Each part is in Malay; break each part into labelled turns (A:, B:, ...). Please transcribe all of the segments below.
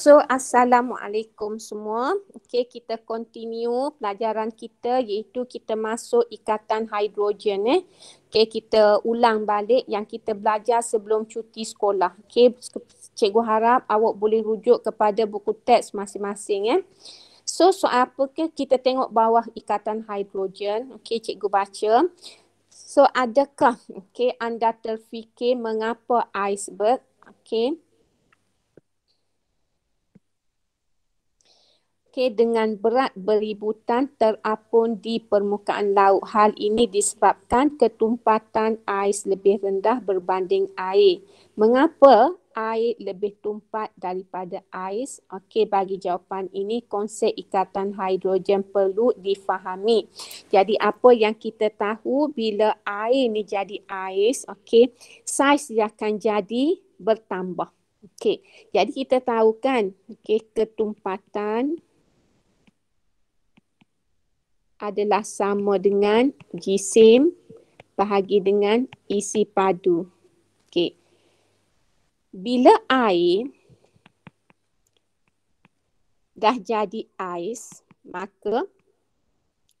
A: So assalamualaikum semua. Okey kita continue pelajaran kita iaitu kita masuk ikatan hidrogen eh. Okey kita ulang balik yang kita belajar sebelum cuti sekolah. Okey cikgu harap awak boleh rujuk kepada buku teks masing-masing eh. So soal apa ke kita tengok bawah ikatan hidrogen. Okey cikgu baca. So adakah okey anda terfikir mengapa iceberg? Okey. Okay, dengan berat beributan terapung di permukaan laut. Hal ini disebabkan ketumpatan ais lebih rendah berbanding air. Mengapa air lebih tumpat daripada ais? Okey, bagi jawapan ini konsep ikatan hidrogen perlu difahami. Jadi apa yang kita tahu bila air ni jadi ais, okey, saiz dia akan jadi bertambah. Okey, jadi kita tahu kan Okey, ketumpatan adalah sama dengan jisim bahagi dengan isi padu. Okey. Bila air dah jadi ais, maka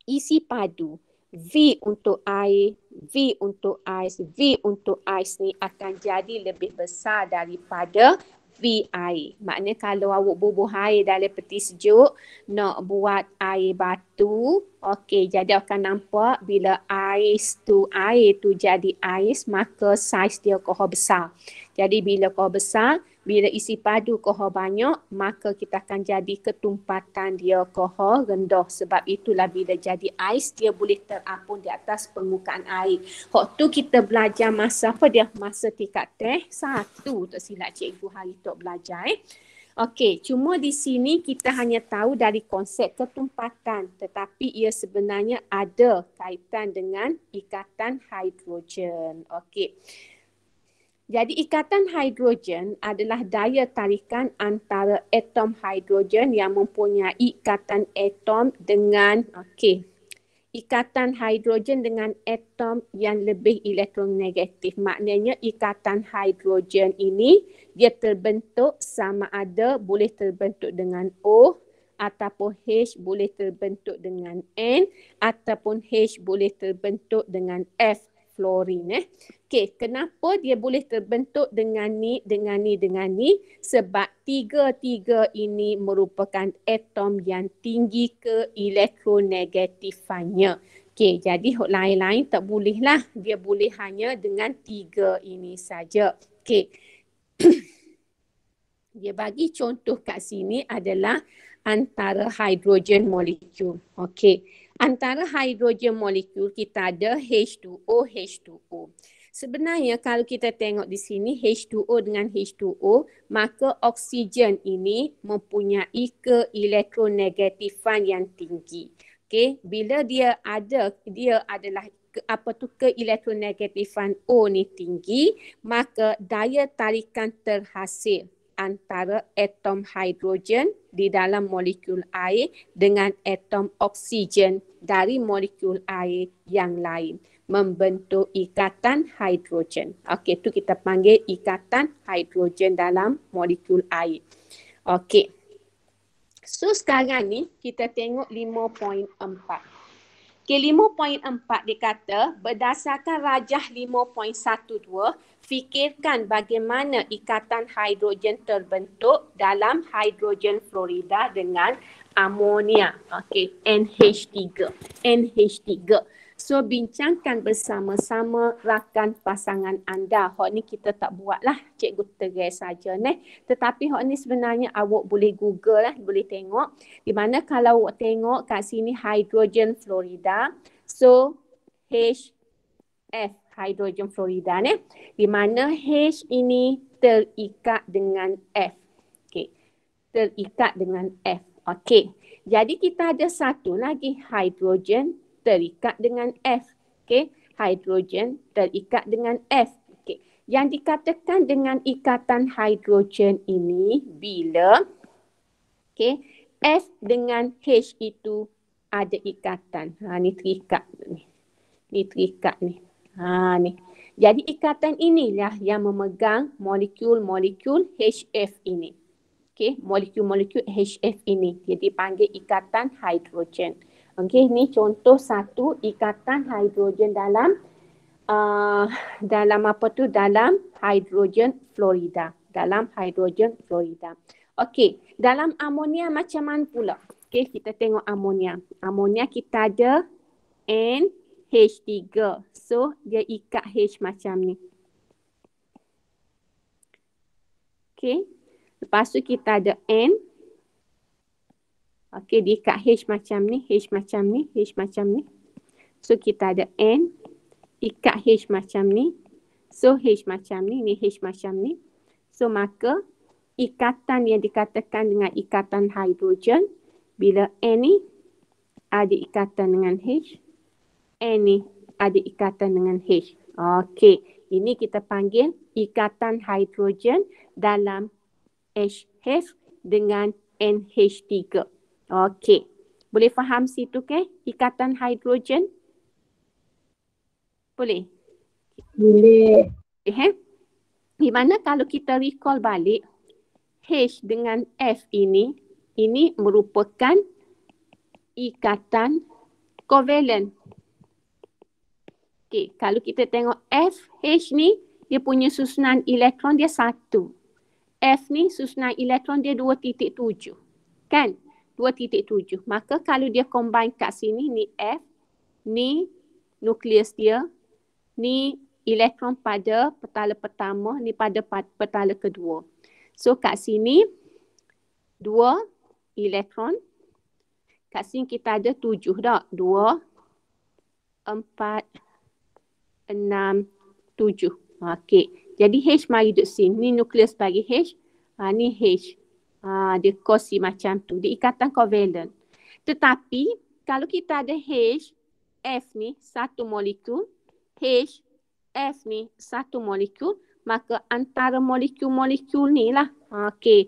A: isi padu V untuk air, V untuk ais, V untuk ais ni akan jadi lebih besar daripada kopi air. Maknanya kalau awak bubuh air dalam peti sejuk, nak buat air batu, okey, jadi akan nampak bila ais tu, air tu jadi ais, maka saiz dia kohor besar. Jadi bila kohor besar, bila isi padu koho banyak, maka kita akan jadi ketumpatan dia koho rendah. Sebab itulah bila jadi ais, dia boleh terapung di atas permukaan air. Hok tu kita belajar masa apa dia? Masa tingkat teh satu tak silap cikgu hari tu belajar eh. Okey, cuma di sini kita hanya tahu dari konsep ketumpatan tetapi ia sebenarnya ada kaitan dengan ikatan hidrogen. Okey. Jadi ikatan hidrogen adalah daya tarikan antara atom hidrogen yang mempunyai ikatan atom dengan okey. Ikatan hidrogen dengan atom yang lebih elektron negatif Maknanya ikatan hidrogen ini dia terbentuk sama ada boleh terbentuk dengan O ataupun H boleh terbentuk dengan N ataupun H boleh terbentuk dengan F fluorine eh. Okey, kenapa dia boleh terbentuk dengan ni, dengan ni, dengan ni? Sebab tiga-tiga ini merupakan atom yang tinggi ke elektronegatifannya. Okey, jadi lain-lain tak bolehlah. Dia boleh hanya dengan tiga ini saja. Okey. dia bagi contoh kat sini adalah antara hidrogen molekul. Okey antara hidrogen molekul kita ada H2O H2O. Sebenarnya kalau kita tengok di sini H2O dengan H2O, maka oksigen ini mempunyai keelektronegatifan yang tinggi. Okey, bila dia ada dia adalah ke, apa tu keelektronegatifan O ni tinggi, maka daya tarikan terhasil antara atom hidrogen di dalam molekul air dengan atom oksigen dari molekul air yang lain membentuk ikatan hidrogen. Okey, tu kita panggil ikatan hidrogen dalam molekul air. Okey. So sekarang ni kita tengok 5.4. Okey, 5.4 dia kata berdasarkan rajah 5.12 Fikirkan bagaimana ikatan hidrogen terbentuk dalam hidrogen florida dengan amonia. okey, NH3. NH3. So, bincangkan bersama-sama rakan pasangan anda. Hak ni kita tak buat lah. Cikgu terai saja ni. Tetapi hak ni sebenarnya awak boleh google lah. Boleh tengok. Di mana kalau awak tengok kat sini hydrogen florida. So, H eh Hydrogen florida ni. Di mana H ini terikat dengan F. Okay. Terikat dengan F. Okey. Jadi kita ada satu lagi hidrogen terikat dengan F. Okey. Hidrogen terikat dengan F. Okey. Yang dikatakan dengan ikatan hidrogen ini bila okey F dengan H itu ada ikatan. Ha ni terikat ni. Ni terikat ni. Ha ni. Jadi ikatan inilah yang memegang molekul-molekul HF ini okay, molekul-molekul HF ini. Dia dipanggil ikatan hidrogen. Okey, ni contoh satu ikatan hidrogen dalam uh, dalam apa tu? Dalam hidrogen fluorida. Dalam hidrogen fluorida. Okey, dalam amonia macam mana pula? Okey, kita tengok amonia. Amonia kita ada n h 3 So, dia ikat H macam ni. Okay. Lepas tu kita ada N. Okey, diikat H macam ni, H macam ni, H macam ni. So kita ada N. Ikat H macam ni. So H macam ni, ni H macam ni. So maka ikatan yang dikatakan dengan ikatan hidrogen. Bila N ni ada ikatan dengan H. N ni ada ikatan dengan H. Okey. Ini kita panggil ikatan hidrogen dalam H-H dengan NH3. Okey. Boleh faham situ ke ikatan hidrogen? Boleh? Boleh. Eh, eh, di mana kalau kita recall balik H dengan F ini, ini merupakan ikatan kovalen. Okey, kalau kita tengok F, H ni dia punya susunan elektron dia satu. F ni susunan elektron dia 2.7. Kan? 2.7. Maka kalau dia combine kat sini ni F, ni nukleus dia, ni elektron pada petala pertama, ni pada petala kedua. So kat sini dua elektron. Kat sini kita ada tujuh dah. Dua, empat, enam, tujuh. Okey. Jadi H maridut sin. Ni nukleus bagi H. Ha, ni H. Ha, dia kosi macam tu. Dia ikatan covalent. Tetapi kalau kita ada H, F ni satu molekul. H, F ni satu molekul. Maka antara molekul-molekul ni lah. Ha, okay.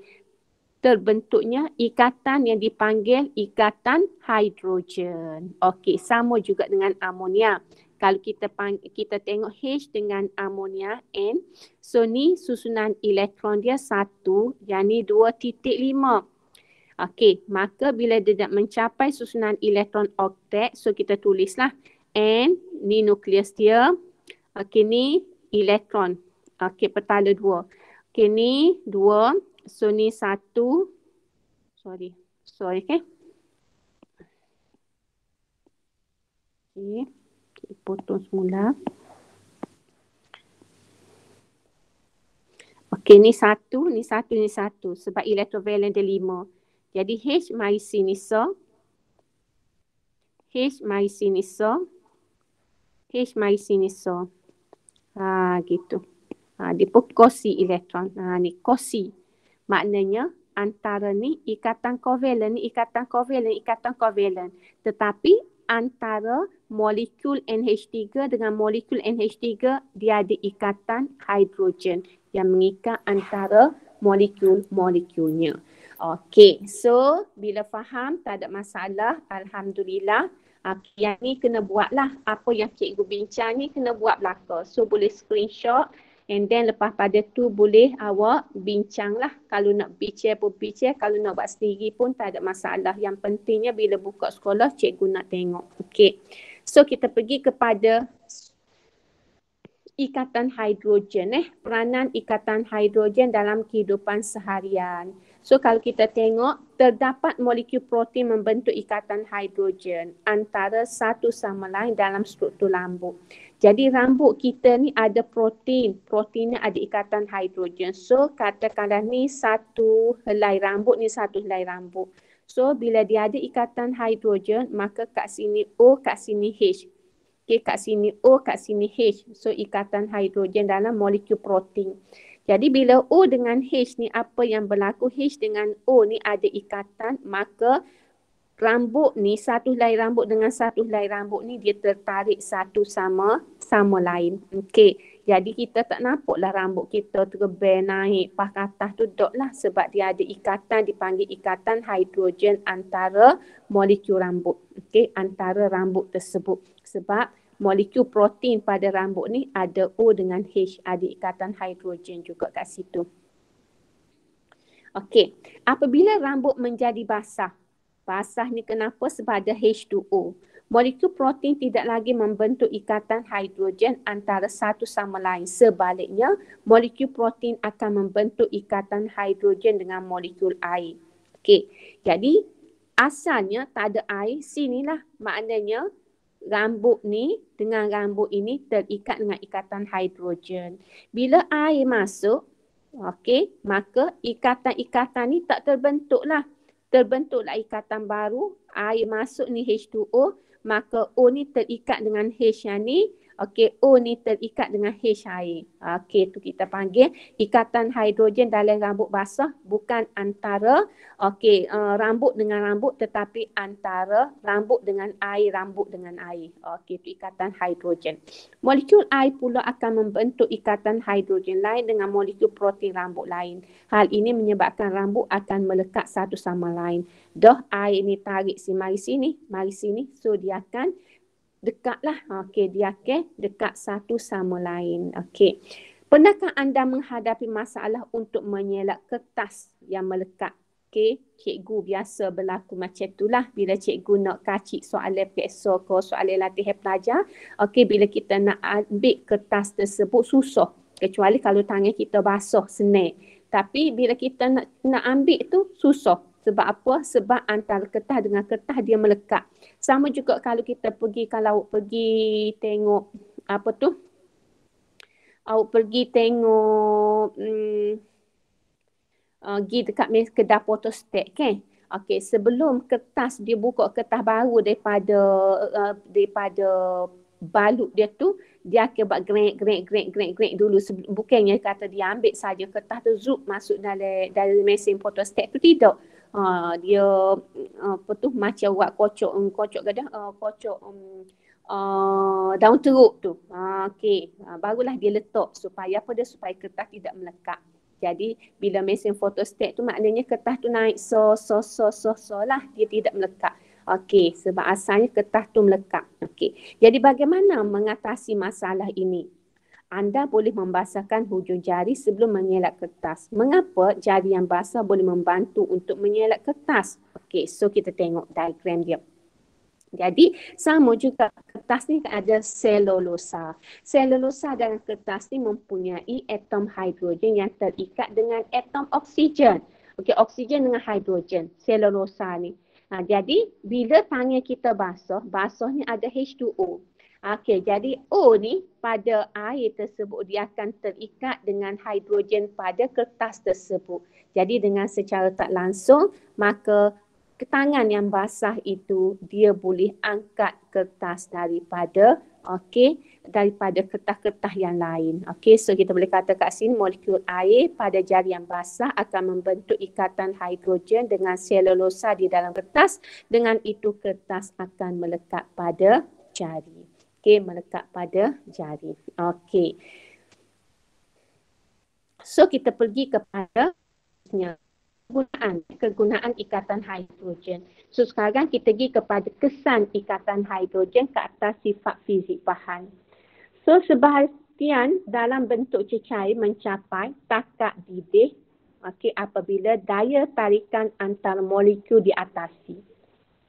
A: Terbentuknya ikatan yang dipanggil ikatan hidrogen. Okey, sama juga dengan amonia kalau kita pang, kita tengok H dengan amonia N so ni susunan elektron dia satu dua titik lima. okey maka bila dia dah mencapai susunan elektron oktet so kita tulislah N ni nukleus dia okey ni elektron okey petala dua okey ni dua so ni satu sorry sorry okey okay potong semula. Okey, ni satu, ni satu, ni satu sebab electrovalent dia lima. Jadi H mari sini so. H mari sini so. H mari sini so. Ha, gitu. Ha, dia pun kosi elektron. Ha, ni kosi. Maknanya antara ni ikatan kovalen, ni ikatan kovalen, ikatan kovalen. Tetapi antara molekul NH3 dengan molekul NH3 dia ada ikatan hidrogen yang mengikat antara molekul-molekulnya. Okay, so bila faham tak ada masalah, Alhamdulillah. Okay, yang ni kena buatlah. Apa yang cikgu bincang ni kena buat belaka. So boleh screenshot and then lepas pada tu boleh awak bincanglah. Kalau nak bincang pun bincang, kalau nak buat sendiri pun tak ada masalah. Yang pentingnya bila buka sekolah cikgu nak tengok. Okay. So kita pergi kepada ikatan hidrogen eh peranan ikatan hidrogen dalam kehidupan seharian. So kalau kita tengok terdapat molekul protein membentuk ikatan hidrogen antara satu sama lain dalam struktur rambut. Jadi rambut kita ni ada protein, proteinnya ada ikatan hidrogen. So katakanlah ni satu helai rambut ni satu helai rambut. So bila dia ada ikatan hidrogen maka kat sini O kat sini H. Okay kat sini O kat sini H. So ikatan hidrogen dalam molekul protein. Jadi bila O dengan H ni apa yang berlaku H dengan O ni ada ikatan maka rambut ni satu lain rambut dengan satu lain rambut ni dia tertarik satu sama sama lain. Okay. Jadi kita tak lah rambut kita terbang naik pas atas tu dok lah sebab dia ada ikatan dipanggil ikatan hidrogen antara molekul rambut. Okey, antara rambut tersebut. Sebab molekul protein pada rambut ni ada O dengan H, ada ikatan hidrogen juga kat situ. Okey, apabila rambut menjadi basah, ni kenapa sebab ada H2O. Molekul protein tidak lagi membentuk ikatan hidrogen antara satu sama lain. Sebaliknya, molekul protein akan membentuk ikatan hidrogen dengan molekul air. Okey, jadi asalnya tak ada air, sinilah maknanya rambut ni dengan rambut ini terikat dengan ikatan hidrogen. Bila air masuk, okey, maka ikatan-ikatan ni tak terbentuklah. lah terbentuklah ikatan baru air masuk ni H2O maka O ni terikat dengan H yang ni Okey, O ni terikat dengan H air. Okey, tu kita panggil ikatan hidrogen dalam rambut basah bukan antara okey, uh, rambut dengan rambut tetapi antara rambut dengan air, rambut dengan air. Okey, tu ikatan hidrogen. Molekul air pula akan membentuk ikatan hidrogen lain dengan molekul protein rambut lain. Hal ini menyebabkan rambut akan melekat satu sama lain. Doh air ni tarik si mari sini, mari sini. So dia akan dekat lah. Okey, dia okay, dekat satu sama lain. Okey. Pernahkah anda menghadapi masalah untuk menyelak kertas yang melekat? Okey, cikgu biasa berlaku macam itulah bila cikgu nak kacik soalan PSO ke soalan latihan pelajar. Okey, bila kita nak ambil kertas tersebut susah. Kecuali kalau tangan kita basah, senek. Tapi bila kita nak, nak ambil tu susah. Sebab apa? Sebab antara kertas dengan kertas dia melekat. Sama juga kalau kita pergi, kalau awak pergi tengok apa tu? Awak pergi tengok hmm, uh, pergi dekat kedai foto stek kan? Okey, sebelum kertas dia buka kertas baru daripada uh, daripada balut dia tu, dia akan buat grek grek grek grek grek dulu bukannya kata dia ambil saja kertas tu zup masuk dalam dalam mesin fotostat tu tidak uh, dia ah, apa tu macam buat kocok um, kocok gadah uh, kocok um, uh, daun teruk tu. uh, okey, uh, barulah dia letak supaya apa dia supaya kertas tidak melekat. Jadi bila mesin fotostat tu maknanya kertas tu naik so so so so, so lah dia tidak melekat. Okey, sebab asalnya kertas tu melekat. Okey. Jadi bagaimana mengatasi masalah ini? anda boleh membasahkan hujung jari sebelum mengelak kertas. Mengapa jari yang basah boleh membantu untuk mengelak kertas? Okey, so kita tengok diagram dia. Jadi sama juga kertas ni ada selulosa. Selulosa dalam kertas ni mempunyai atom hidrogen yang terikat dengan atom oksigen. Okey, oksigen dengan hidrogen, selulosa ni. Ha, jadi bila tangan kita basah, basah ada H2O. Okey, jadi O ni pada air tersebut dia akan terikat dengan hidrogen pada kertas tersebut. Jadi dengan secara tak langsung maka tangan yang basah itu dia boleh angkat kertas daripada okey daripada kertas-kertas yang lain. Okey, so kita boleh kata kat sini molekul air pada jari yang basah akan membentuk ikatan hidrogen dengan selulosa di dalam kertas dengan itu kertas akan melekat pada jari. Okey, melekat pada jari. Okey. So kita pergi kepada kegunaan, kegunaan ikatan hidrogen. So sekarang kita pergi kepada kesan ikatan hidrogen ke atas sifat fizik bahan. So sebahagian dalam bentuk cecair mencapai takat bibir okay, apabila daya tarikan antar molekul diatasi.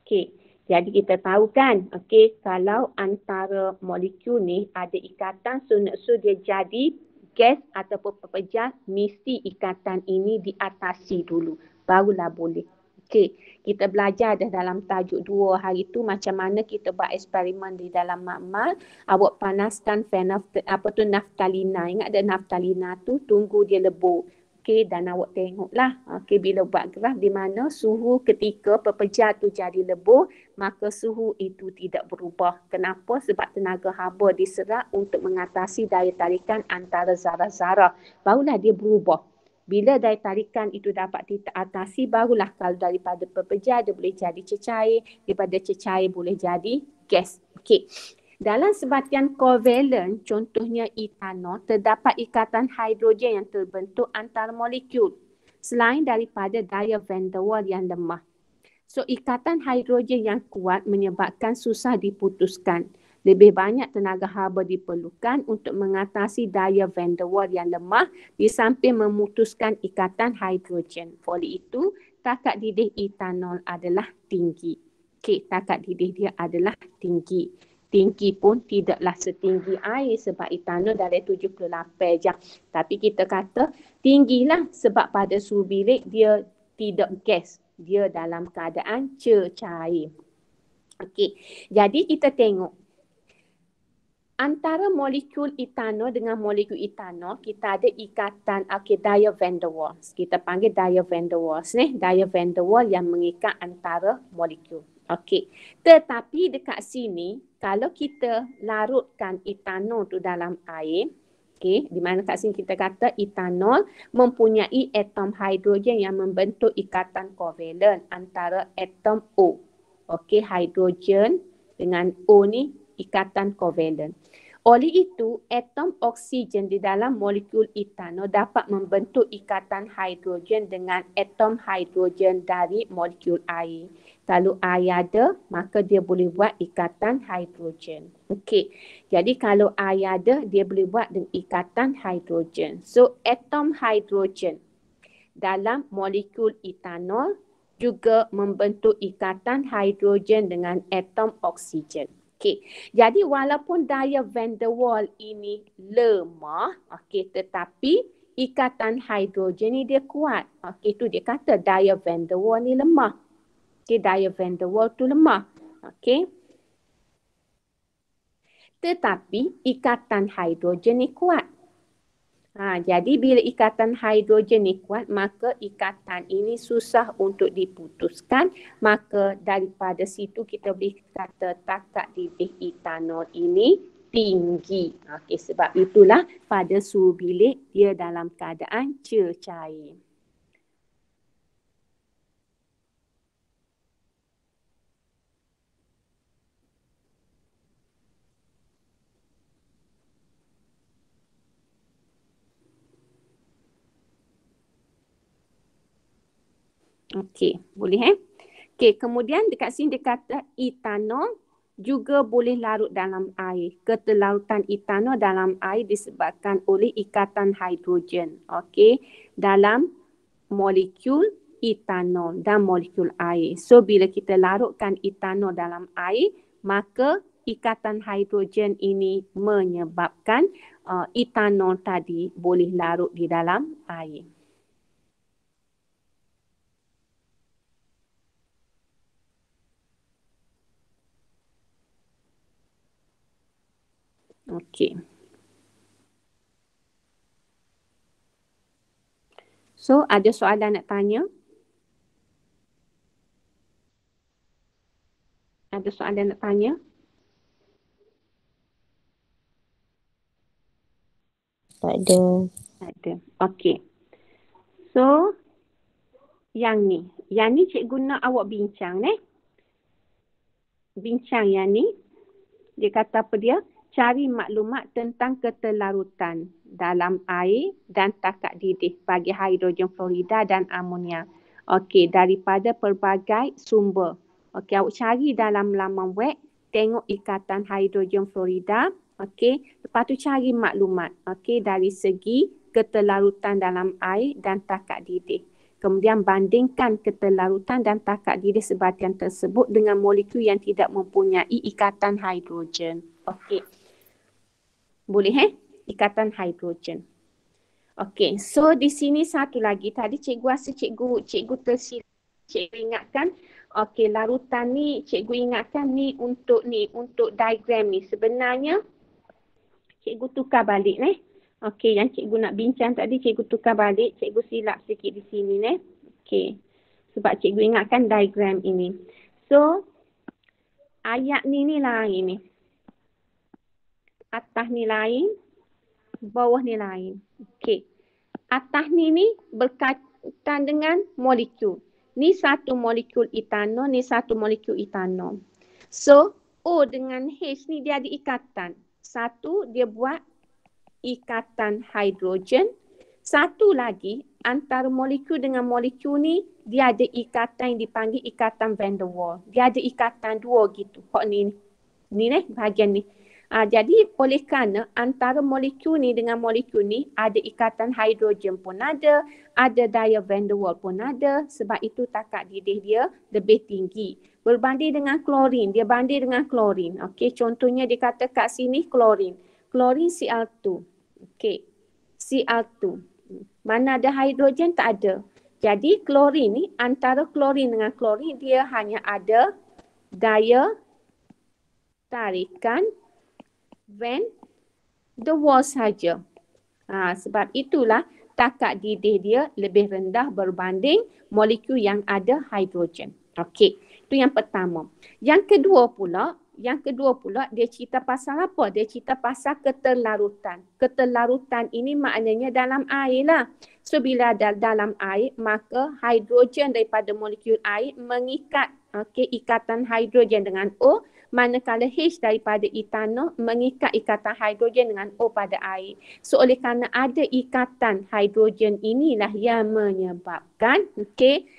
A: Okey. Jadi kita tahu kan, okay? kalau antara molekul ni ada ikatan sunatsu dia jadi gas ataupun pepejal, mesti ikatan ini diatasi dulu. Barulah boleh. Okay? kita belajar dah dalam tajuk dua hari tu macam mana kita buat eksperimen di dalam makmal. Awak panaskan fenaf, apa tu naftalina. Ingat ada naftalina tu, tunggu dia lebur. Okey dan awak tengoklah Okay, bila buat graf di mana suhu ketika pepejal tu jadi lebur maka suhu itu tidak berubah. Kenapa? Sebab tenaga haba diserap untuk mengatasi daya tarikan antara zarah-zarah. Barulah dia berubah. Bila daya tarikan itu dapat diatasi barulah kalau daripada pepejal dia boleh jadi cecair, daripada cecair boleh jadi gas. Okay. Dalam sebatian kovalen, contohnya etanol, terdapat ikatan hidrogen yang terbentuk antar molekul selain daripada daya van der Waal yang lemah. So ikatan hidrogen yang kuat menyebabkan susah diputuskan. Lebih banyak tenaga haba diperlukan untuk mengatasi daya van der Waal yang lemah di samping memutuskan ikatan hidrogen. Oleh itu, takat didih etanol adalah tinggi. Okay, takat didih dia adalah tinggi tinggi pun tidaklah setinggi air sebab itano dari 78 jam. Tapi kita kata tinggilah sebab pada suhu bilik dia tidak gas. Dia dalam keadaan cecair. Okey. Jadi kita tengok antara molekul etanol dengan molekul etanol kita ada ikatan okay, daya van der Waals. Kita panggil daya van der Waals ni, daya van der Waals yang mengikat antara molekul. Okey. Tetapi dekat sini kalau kita larutkan etanol tu dalam air, okey, di mana kat sini kita kata etanol mempunyai atom hidrogen yang membentuk ikatan kovalen antara atom O. Okey, hidrogen dengan O ni ikatan kovalen. Oleh itu, atom oksigen di dalam molekul etanol dapat membentuk ikatan hidrogen dengan atom hidrogen dari molekul air. Kalau air ada, maka dia boleh buat ikatan hidrogen. Okey. Jadi kalau air ada, dia boleh buat dengan ikatan hidrogen. So, atom hidrogen dalam molekul etanol juga membentuk ikatan hidrogen dengan atom oksigen. Okey. Jadi walaupun daya van der Waal ini lemah, okey, tetapi ikatan hidrogen ni dia kuat. Okey, itu dia kata daya van der Waal ni lemah. Okay, daya vendor wall tu lemah. Okay. Tetapi ikatan hidrogen ni kuat. Ha, jadi bila ikatan hidrogen ni kuat, maka ikatan ini susah untuk diputuskan. Maka daripada situ kita boleh kata takat didih etanol ini tinggi. Okey, sebab itulah pada suhu bilik dia dalam keadaan cecair. Okey, boleh eh? Okey, kemudian dekat sini dia kata etanol juga boleh larut dalam air. Ketelautan etanol dalam air disebabkan oleh ikatan hidrogen. Okey, dalam molekul etanol dan molekul air. So, bila kita larutkan etanol dalam air, maka ikatan hidrogen ini menyebabkan uh, etanol tadi boleh larut di dalam air. Ok. So, ada soalan nak tanya? Ada soalan nak tanya? Tak ada. Tak ada. Okey. So, yang ni. Yang ni cikgu nak awak bincang, eh? Bincang yang ni. Dia kata apa dia? cari maklumat tentang ketelarutan dalam air dan takat didih bagi hidrogen florida dan amonia. Okey, daripada pelbagai sumber. Okey, awak cari dalam laman web, tengok ikatan hidrogen florida. Okey, lepas tu cari maklumat. Okey, dari segi ketelarutan dalam air dan takat didih. Kemudian bandingkan ketelarutan dan takat didih sebatian tersebut dengan molekul yang tidak mempunyai ikatan hidrogen. Okey. Boleh eh? Ikatan hidrogen. Okay, so di sini satu lagi. Tadi cikgu rasa cikgu, cikgu tersilap. Cikgu ingatkan, okay, larutan ni, cikgu ingatkan ni untuk ni, untuk diagram ni. Sebenarnya, cikgu tukar balik eh. Okay, yang cikgu nak bincang tadi, cikgu tukar balik. Cikgu silap sikit di sini eh. Okay, sebab cikgu ingatkan diagram ini. So, ayat ni ni lah ini atas ni lain, bawah ni lain. Okey. Atas ni ni berkaitan dengan molekul. Ni satu molekul etanol, ni satu molekul etanol. So, O dengan H ni dia ada ikatan. Satu, dia buat ikatan hidrogen. Satu lagi, antara molekul dengan molekul ni, dia ada ikatan yang dipanggil ikatan Van der Waal. Dia ada ikatan dua gitu. Kok ni ni? Ni ni, bahagian ni. Uh, jadi oleh kerana antara molekul ni dengan molekul ni ada ikatan hidrogen pun ada, ada daya van der Waal pun ada sebab itu takat didih dia lebih tinggi. Berbanding dengan klorin, dia banding dengan klorin. Okey, contohnya dia kata kat sini klorin. Klorin Cl2. Okey. Cl2. Mana ada hidrogen tak ada. Jadi klorin ni antara klorin dengan klorin dia hanya ada daya tarikan when the wall saja. Ha, sebab itulah takat didih dia lebih rendah berbanding molekul yang ada hidrogen. Okey, itu yang pertama. Yang kedua pula, yang kedua pula dia cerita pasal apa? Dia cerita pasal keterlarutan. Keterlarutan ini maknanya dalam air lah. So bila ada dalam air, maka hidrogen daripada molekul air mengikat okey, ikatan hidrogen dengan O manakala H daripada etanol mengikat ikatan hidrogen dengan O pada air. So oleh kerana ada ikatan hidrogen inilah yang menyebabkan okay,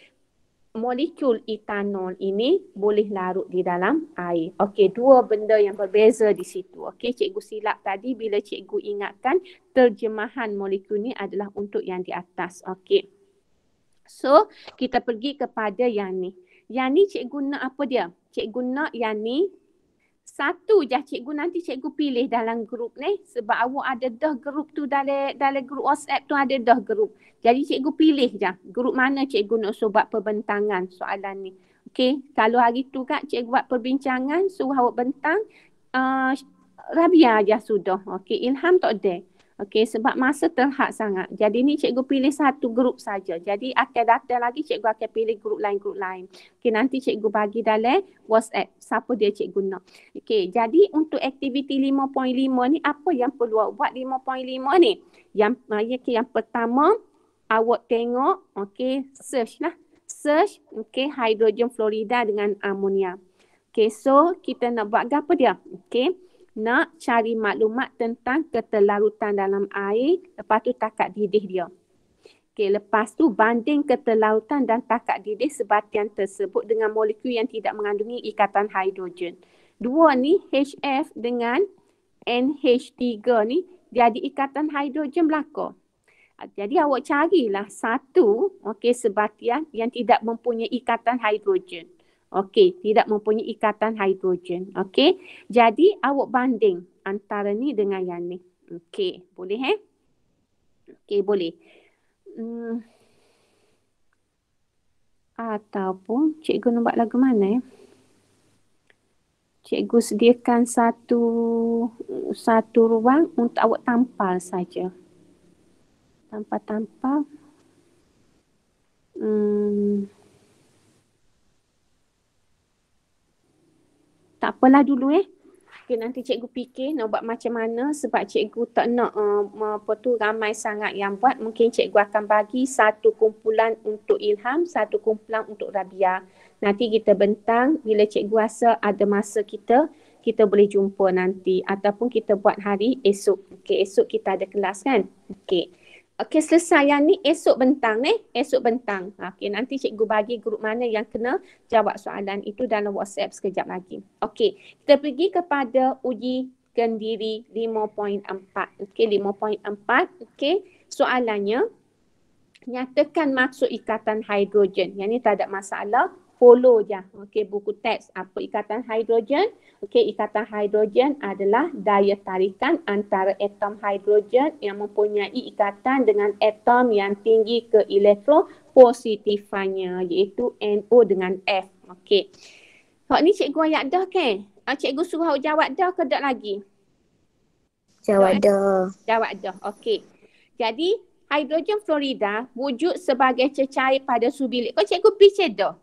A: molekul etanol ini boleh larut di dalam air. Okey, dua benda yang berbeza di situ. Okey, cikgu silap tadi bila cikgu ingatkan terjemahan molekul ini adalah untuk yang di atas. Okey. So, kita pergi kepada yang ni. Yang ni cikgu nak apa dia? Cikgu nak yang ni satu je cikgu nanti cikgu pilih dalam grup ni sebab awak ada dah grup tu dalam dalam grup WhatsApp tu ada dah grup. Jadi cikgu pilih je grup mana cikgu nak sobat perbentangan soalan ni. Okey, kalau hari tu kan cikgu buat perbincangan suruh awak bentang uh, Rabia aja sudah. Okey, Ilham tak ada. Okey sebab masa terhad sangat. Jadi ni cikgu pilih satu grup saja. Jadi akan datang lagi cikgu akan pilih grup lain grup lain. Okey nanti cikgu bagi dalam WhatsApp siapa dia cikgu nak. Okey jadi untuk aktiviti 5.5 ni apa yang perlu awak buat 5.5 ni? Yang okay, yang pertama awak tengok okey search lah. Search okey hidrogen fluorida dengan amonia. Okey so kita nak buat apa dia? Okey nak cari maklumat tentang keterlarutan dalam air lepas tu takat didih dia. Okay, lepas tu banding keterlarutan dan takat didih sebatian tersebut dengan molekul yang tidak mengandungi ikatan hidrogen. Dua ni HF dengan NH3 ni jadi ikatan hidrogen belaka. Jadi awak carilah satu okay, sebatian yang tidak mempunyai ikatan hidrogen. Okey, tidak mempunyai ikatan hidrogen. Okey, jadi awak banding antara ni dengan yang ni. Okey, boleh eh? Okey, boleh. Hmm. Ataupun cikgu nombak buat lagu mana eh? Cikgu sediakan satu satu ruang untuk awak tampal saja. Tampal-tampal. Hmm. tak apalah dulu eh. Okay, nanti cikgu fikir nak buat macam mana sebab cikgu tak nak uh, apa tu ramai sangat yang buat. Mungkin cikgu akan bagi satu kumpulan untuk Ilham, satu kumpulan untuk Rabia. Nanti kita bentang bila cikgu rasa ada masa kita, kita boleh jumpa nanti ataupun kita buat hari esok. Okey, esok kita ada kelas kan? Okey. Okey selesai yang ni esok bentang eh. Esok bentang. Ha, okey nanti cikgu bagi grup mana yang kena jawab soalan itu dalam WhatsApp sekejap lagi. Okey kita pergi kepada uji kendiri 5.4. Okey 5.4. Okey soalannya nyatakan maksud ikatan hidrogen. Yang ni tak ada masalah. Follow je. Okey buku teks apa ikatan hidrogen. Okey, ikatan hidrogen adalah daya tarikan antara atom hidrogen yang mempunyai ikatan dengan atom yang tinggi ke elektron positifannya iaitu NO dengan F. Okey. Hak ni cikgu ayat dah ke? Ah, cikgu suruh awak jawab dah ke tak lagi? Jawab dah. Jawab dah. Okey. Jadi hidrogen fluorida wujud sebagai cecair pada su bilik. Kau cikgu pi cedah?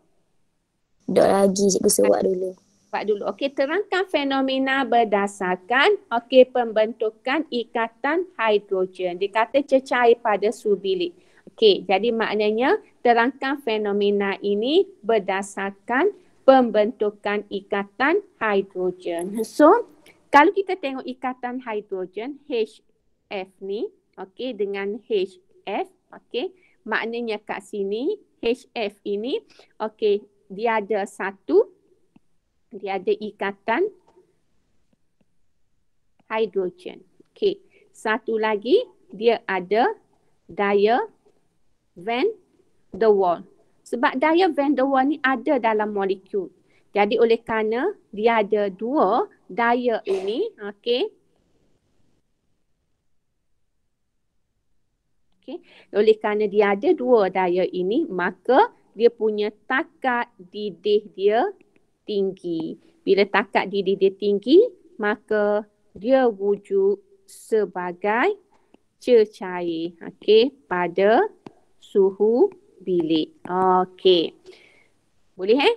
A: Dah lagi cikgu suruh dulu sifat dulu. Okey, terangkan fenomena berdasarkan okey pembentukan ikatan hidrogen. Dia kata cecair pada suhu bilik. Okey, jadi maknanya terangkan fenomena ini berdasarkan pembentukan ikatan hidrogen. So, kalau kita tengok ikatan hidrogen HF ni, okey dengan HF, okey, maknanya kat sini HF ini, okey, dia ada satu dia ada ikatan hidrogen. Okey. Satu lagi dia ada daya van der Waal. Sebab daya van der Waal ni ada dalam molekul. Jadi oleh kerana dia ada dua daya ini, okey. Okey. Oleh kerana dia ada dua daya ini, maka dia punya takat didih dia tinggi. Bila takat diri dia tinggi, maka dia wujud sebagai cecair okey pada suhu bilik. Okey. Boleh eh?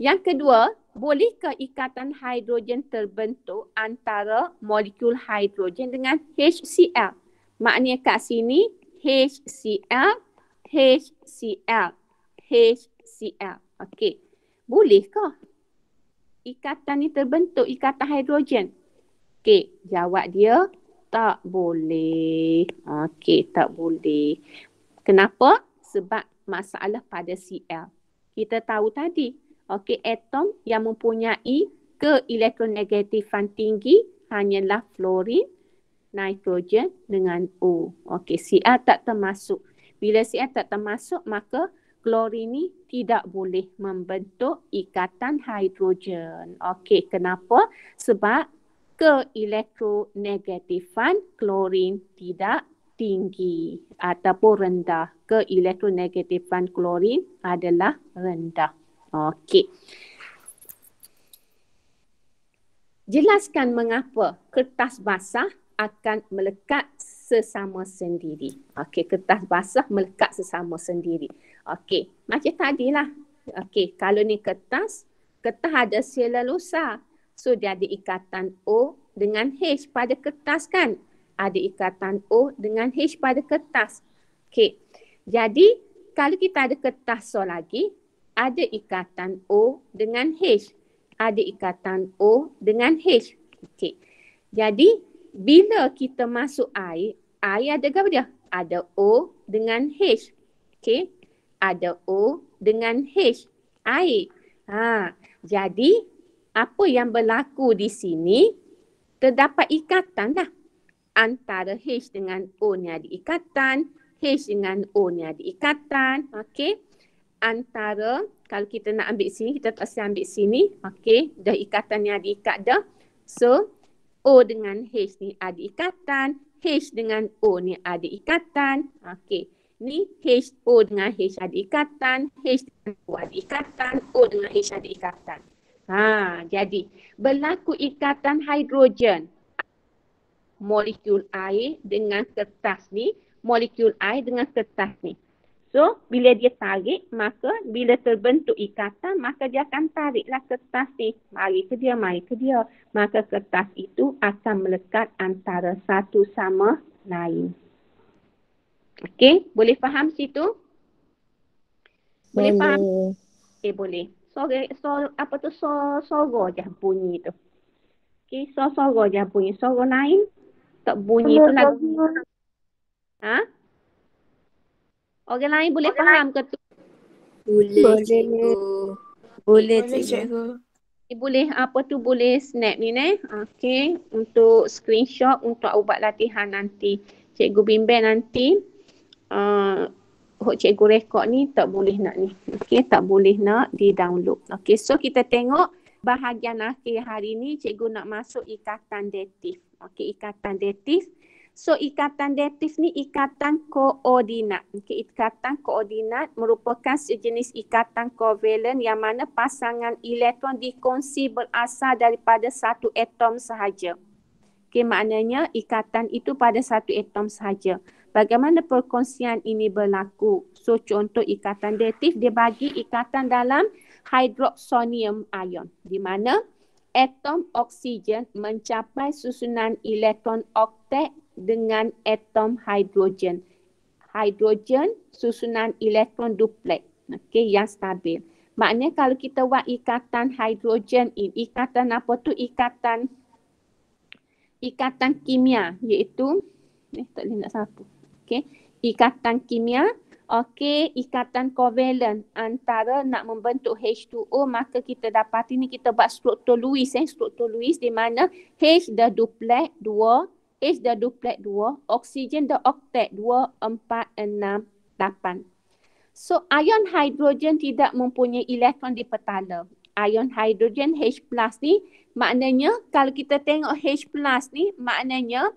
A: Yang kedua, bolehkah ikatan hidrogen terbentuk antara molekul hidrogen dengan HCl? Maknanya kat sini HCl, HCl, HCl. Okey bolehkah ikatan ni terbentuk ikatan hidrogen? Okey, jawab dia tak boleh. Okey, tak boleh. Kenapa? Sebab masalah pada Cl. Kita tahu tadi, okey, atom yang mempunyai keelektronegatifan tinggi hanyalah fluorin, nitrogen dengan O. Okey, Cl tak termasuk. Bila Cl tak termasuk, maka Klorin ini tidak boleh membentuk ikatan hidrogen. Okey, kenapa? Sebab keelektronegatifan klorin tidak tinggi ataupun rendah. Keelektronegatifan klorin adalah rendah. Okey. Jelaskan mengapa kertas basah akan melekat sesama sendiri. Okey, kertas basah melekat sesama sendiri. Okey, macam tadi lah. Okey, kalau ni kertas, kertas ada sila lusa. So dia ada ikatan O dengan H pada kertas kan? Ada ikatan O dengan H pada kertas. Okey, jadi kalau kita ada kertas so lagi, ada ikatan O dengan H. Ada ikatan O dengan H. Okey. Jadi, bila kita masuk air, air ada apa dia? Ada O dengan H. Okey ada O dengan H, air. Ha, jadi apa yang berlaku di sini terdapat ikatan lah. Antara H dengan O ni ada ikatan, H dengan O ni ada ikatan, okey. Antara kalau kita nak ambil sini, kita tak sian ambil sini, okey. Dah ikatan ni ada ikat dah. So O dengan H ni ada ikatan, H dengan O ni ada ikatan, okey ni H o dengan H ada ikatan, H dengan O ada ikatan, O dengan H ada ikatan. Ha, jadi berlaku ikatan hidrogen molekul air dengan kertas ni, molekul air dengan kertas ni. So, bila dia tarik, maka bila terbentuk ikatan, maka dia akan tariklah kertas ni. Mari ke dia, mari ke dia. Maka kertas itu akan melekat antara satu sama lain. Okey, boleh faham situ? Boleh, boleh. faham? Okey, boleh. Sorry, so, apa tu, so, sogo je bunyi tu. Okey, so, sogo je bunyi. sogo lain, tak bunyi tu lagi. Boleh. Ha? Orang lain boleh Orang faham ke tu? Boleh, cikgu. Boleh, cikgu. Boleh, apa tu boleh snap ni, ne? Okey, untuk screenshot untuk ubat latihan nanti. Cikgu bimbing nanti uh, cikgu rekod ni tak boleh nak ni. Okey, tak boleh nak di-download. Okey, so kita tengok bahagian akhir hari ni cikgu nak masuk ikatan detif. Okey, ikatan detif. So ikatan detif ni ikatan koordinat. Okey, ikatan koordinat merupakan sejenis ikatan kovalen yang mana pasangan elektron dikongsi berasal daripada satu atom sahaja. Okey, maknanya ikatan itu pada satu atom sahaja bagaimana perkongsian ini berlaku. So contoh ikatan detif dia bagi ikatan dalam hidroksonium ion di mana atom oksigen mencapai susunan elektron oktet dengan atom hidrogen. Hidrogen susunan elektron duplet okay, yang stabil. Maknanya kalau kita buat ikatan hidrogen ini, ikatan apa tu? Ikatan ikatan kimia iaitu eh, tak boleh nak sapu okey ikatan kimia okey ikatan kovalen antara nak membentuk H2O maka kita dapat ini kita buat struktur Lewis eh struktur Lewis di mana H dah duplet dua, H dah duplet dua, oksigen dah oktet dua empat enam lapan. so ion hidrogen tidak mempunyai elektron di petala ion hidrogen H plus ni maknanya kalau kita tengok H plus ni maknanya uh,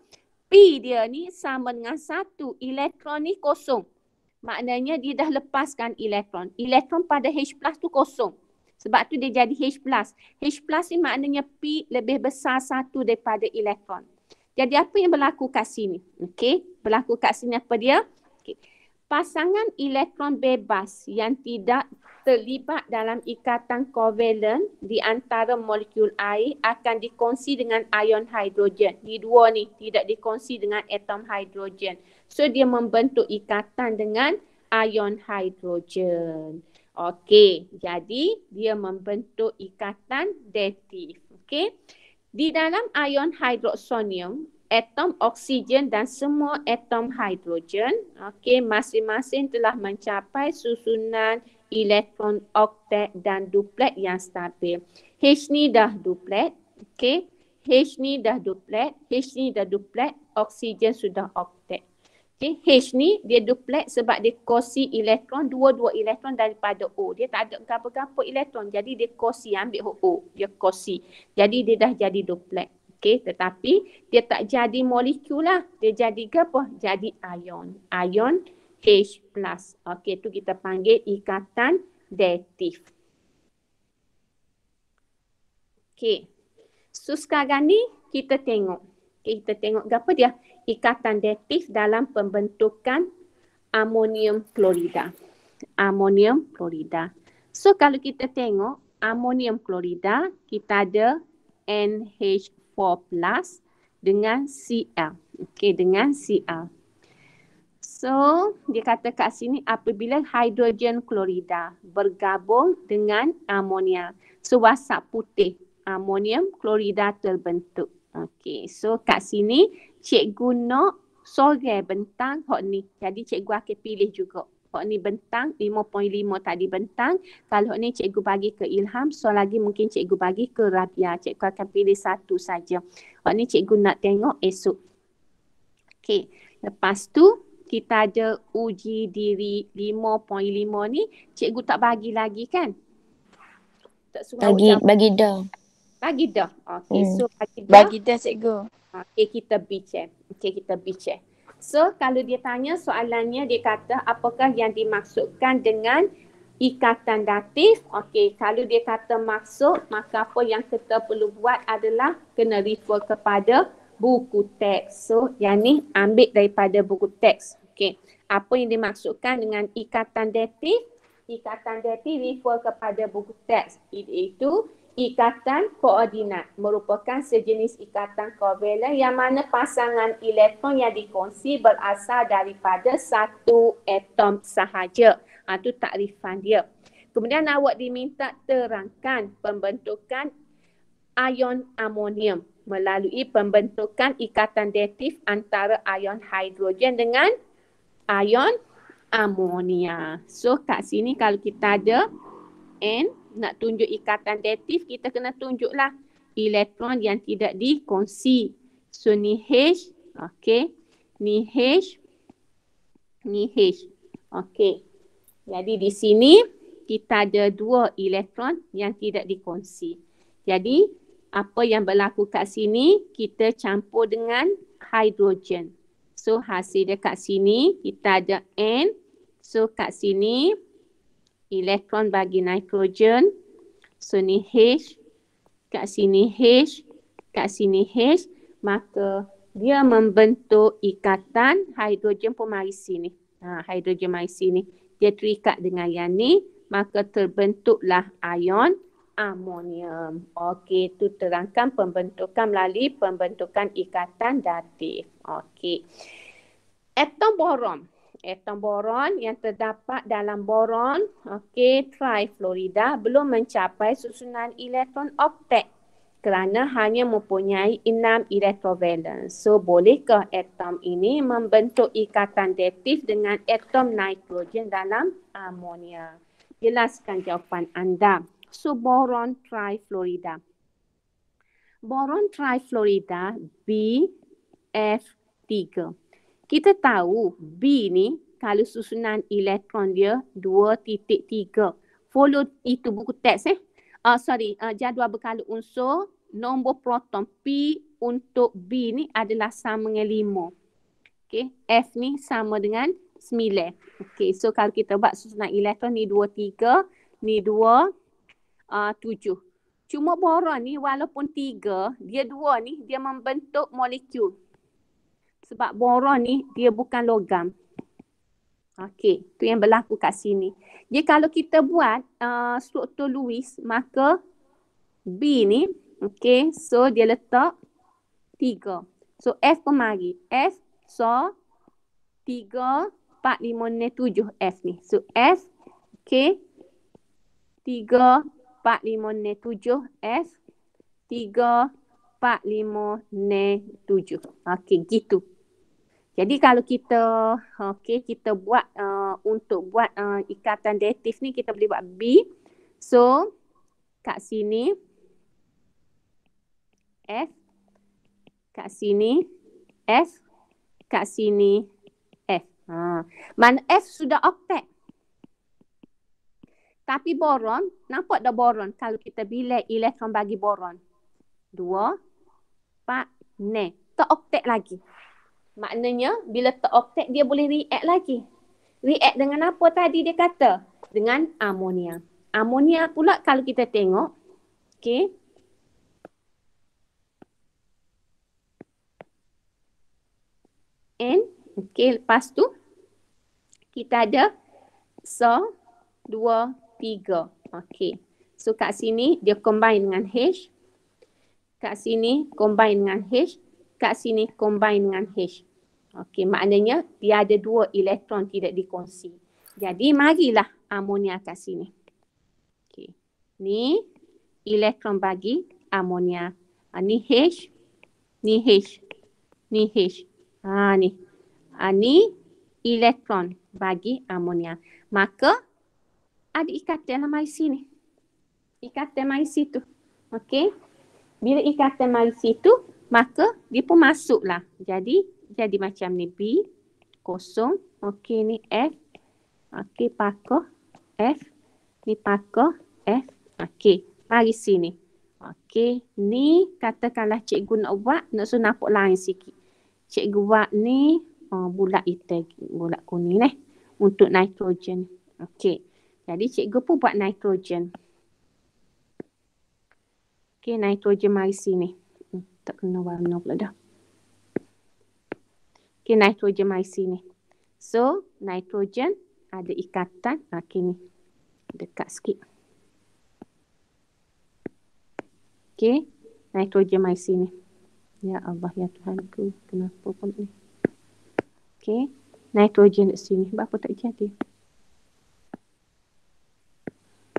A: P dia ni sama dengan satu elektron ni kosong. Maknanya dia dah lepaskan elektron. Elektron pada H plus tu kosong. Sebab tu dia jadi H plus. H plus ni maknanya P lebih besar satu daripada elektron. Jadi apa yang berlaku kat sini? Okey, berlaku kat sini apa dia? pasangan elektron bebas yang tidak terlibat dalam ikatan kovalen di antara molekul air akan dikongsi dengan ion hidrogen. Di dua ni tidak dikongsi dengan atom hidrogen. So dia membentuk ikatan dengan ion hidrogen. Okey, jadi dia membentuk ikatan datif. Okey. Di dalam ion hidroksonium, atom oksigen dan semua atom hidrogen okey masing-masing telah mencapai susunan elektron oktet dan duplet yang stabil. H ni dah duplet, okey. H ni dah duplet, H ni dah duplet, oksigen sudah oktet. Okey, H ni dia duplet sebab dia kosi elektron dua-dua elektron daripada O. Dia tak ada gapo-gapo elektron, jadi dia kosi ambil O, dia kosi. Jadi dia dah jadi duplet. Okey, tetapi dia tak jadi molekul lah. Dia jadi ke apa? Jadi ion. Ion H+. Okey, tu kita panggil ikatan detif. Okey. So sekarang ni kita tengok. Okay, kita tengok apa dia? Ikatan detif dalam pembentukan amonium klorida. Amonium klorida. So kalau kita tengok amonium klorida, kita ada NH plus dengan CL. Okey, dengan CL. So, dia kata kat sini apabila hidrogen klorida bergabung dengan amonia, sewasap putih amonium klorida terbentuk. Okey, so kat sini cikgu nak sore bentang hot ni. Jadi cikgu akan pilih juga kalau ni bentang 5.5 tadi bentang Kalau ni cikgu bagi ke Ilham So lagi mungkin cikgu bagi ke Rabia Cikgu akan pilih satu saja Kalau ni cikgu nak tengok esok Okay Lepas tu kita ada uji diri 5.5 ni Cikgu tak bagi lagi kan tak suruh bagi, ucap. bagi dah Bagi dah Okay hmm. so bagi dah Bagi dah cikgu Okay kita bincang Okay kita bincang So kalau dia tanya soalannya dia kata apakah yang dimaksudkan dengan ikatan datif? Okey, kalau dia kata maksud maka apa yang kita perlu buat adalah kena refer kepada buku teks. So yang ni ambil daripada buku teks. Okey. Apa yang dimaksudkan dengan ikatan datif? Ikatan datif refer kepada buku teks. Itu ikatan koordinat merupakan sejenis ikatan kovalen yang mana pasangan elektron yang dikongsi berasal daripada satu atom sahaja. Ha, itu takrifan dia. Kemudian awak diminta terangkan pembentukan ion amonium melalui pembentukan ikatan detif antara ion hidrogen dengan ion amonia. So kat sini kalau kita ada and nak tunjuk ikatan datif kita kena tunjuklah elektron yang tidak dikongsi. So ni H, okay. Ni H, ni H. Okay. Jadi di sini kita ada dua elektron yang tidak dikongsi. Jadi apa yang berlaku kat sini kita campur dengan hidrogen. So hasil kat sini kita ada N. So kat sini elektron bagi nitrogen. So ni H, kat sini H, kat sini H, maka dia membentuk ikatan hidrogen pun mari sini. Ha, hidrogen mari sini. Dia terikat dengan yang ni, maka terbentuklah ion amonium. Okey, tu terangkan pembentukan melalui pembentukan ikatan datif. Okey. Atom boron atom boron yang terdapat dalam boron okey trifluorida belum mencapai susunan elektron oktet kerana hanya mempunyai enam elektron elektrovalens. So bolehkah atom ini membentuk ikatan detif dengan atom nitrogen dalam amonia? Jelaskan jawapan anda. So boron trifluorida. Boron trifluorida BF3. Kita tahu B ni kalau susunan elektron dia 2.3. Follow itu buku teks eh. Uh, sorry, uh, jadual berkala unsur nombor proton P untuk B ni adalah sama dengan 5. Okay, F ni sama dengan 9. Okay, so kalau kita buat susunan elektron ni 2, 3, ni 2, ah, uh, Cuma boron ni walaupun tiga dia dua ni dia membentuk molekul sebab boron ni dia bukan logam. Okey, tu yang berlaku kat sini. Jadi kalau kita buat uh, struktur Lewis, maka B ni, okey, so dia letak 3. So F pun mari. F, so 3, 4, 5, 6, 7F ni. So F, okey, 3, 4, 5, 6, 7, F, 3, 4, 5, 6, 7. Okey, gitu. Jadi kalau kita okey kita buat uh, untuk buat uh, ikatan datif ni kita boleh buat B. So kat sini F kat sini F kat sini F. Ha. Mana F sudah octet. Tapi boron, nampak dah boron kalau kita bilik elektron bagi boron. Dua, empat, ne. Tak octet lagi. Maknanya bila teroptek dia boleh react lagi. React dengan apa tadi dia kata? Dengan amonia. Amonia pula kalau kita tengok. Okay. N. Okay lepas tu kita ada so dua tiga. Okay. So kat sini dia combine dengan H. Kat sini combine dengan H kat sini combine dengan H. Okey, maknanya dia ada dua elektron tidak dikongsi. Jadi marilah amonia kat sini. Okey. Ni elektron bagi amonia. Ha, ni H, ni H, ni H. Ha ni. Ha, ni elektron bagi amonia. Maka ada ikatan dalam mari sini. Ikatan mari situ. Okey. Bila ikatan mari situ, maka dia pun masuk lah. Jadi jadi macam ni B kosong. Okey ni F. Okey pakoh F. Ni pakoh F. Okey. Mari sini. Okey. Ni katakanlah cikgu nak buat. Nak suruh nampak lain sikit. Cikgu buat ni uh, bulat hitam. Bulat kuning ni. Eh, untuk nitrogen. Okey. Jadi cikgu pun buat nitrogen. Okey nitrogen mari sini tak pernah warna pula dah. Okay, nitrogen mysin ni. So, nitrogen ada ikatan. Ha, okay, ni. Dekat sikit. Okay, nitrogen mysin ni. Ya Allah, ya Tuhan ku. Kenapa pun ni. Okay, nitrogen di sini. apa tak jadi?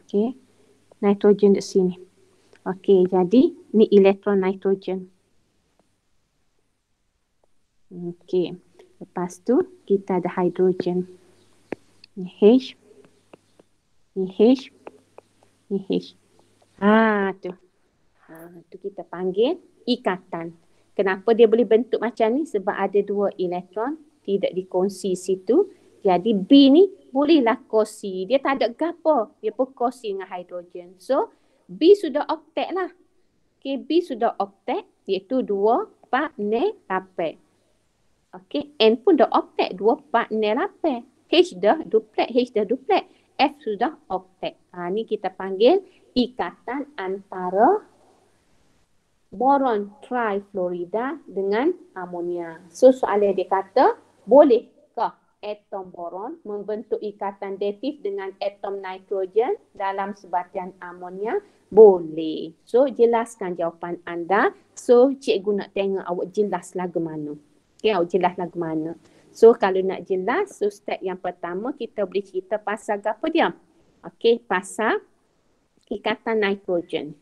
A: Okay, nitrogen di sini. Okey, jadi ni elektron nitrogen. Okey. Lepas tu kita ada hidrogen. Ni H. Ni H. Ni H. Ha tu. Ha tu kita panggil ikatan. Kenapa dia boleh bentuk macam ni? Sebab ada dua elektron tidak dikongsi situ. Jadi B ni bolehlah kosi. Dia tak ada gapo. Dia pun kosi dengan hidrogen. So B sudah oktet lah. Okay, B sudah oktet iaitu 2, 4, 6, 8. Okay, N pun dah oktet 2, 4, 6, 8. H dah duplet, H dah duplet. F sudah oktet. Ha, ni kita panggil ikatan antara boron trifluorida dengan amonia. So soalan dia kata boleh atom boron membentuk ikatan datif dengan atom nitrogen dalam sebatian amonia? Boleh. So, jelaskan jawapan anda. So, cikgu nak tengok awak jelas ke mana. Okay, awak jelas ke mana. So, kalau nak jelas, so step yang pertama kita boleh cerita pasal apa dia? Okay, pasal ikatan nitrogen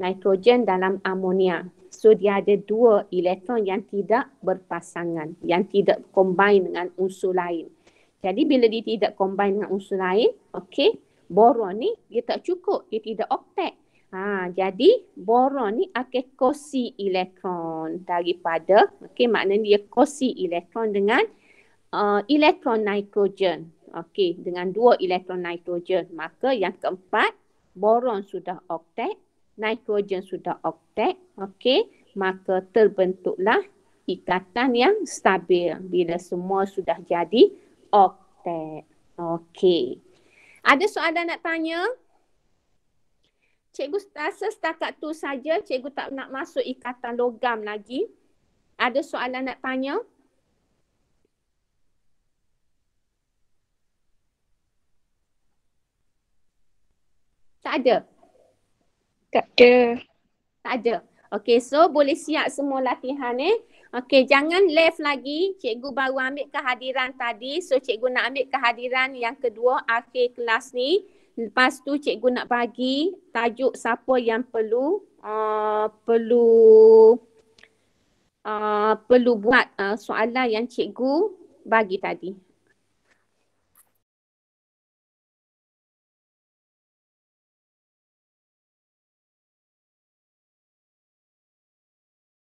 A: nitrogen dalam amonia. So dia ada dua elektron yang tidak berpasangan, yang tidak combine dengan unsur lain. Jadi bila dia tidak combine dengan unsur lain, okey, boron ni dia tak cukup, dia tidak oktet. Ha, jadi boron ni akan kosi elektron daripada, okey, maknanya dia kosi elektron dengan uh, elektron nitrogen. okey, dengan dua elektron nitrogen. Maka yang keempat, boron sudah oktet, nitrogen sudah oktet, okey, maka terbentuklah ikatan yang stabil bila semua sudah jadi oktet. Okey. Ada soalan nak tanya? Cikgu rasa setakat tu saja, cikgu tak nak masuk ikatan logam lagi. Ada soalan nak tanya? Tak ada. Tak ada. Tak ada. Okay, so boleh siap semua latihan eh. Okay, jangan left lagi. Cikgu baru ambil kehadiran tadi. So, cikgu nak ambil kehadiran yang kedua akhir kelas ni. Lepas tu cikgu nak bagi tajuk siapa yang perlu uh, perlu uh, perlu buat uh, soalan yang cikgu bagi tadi.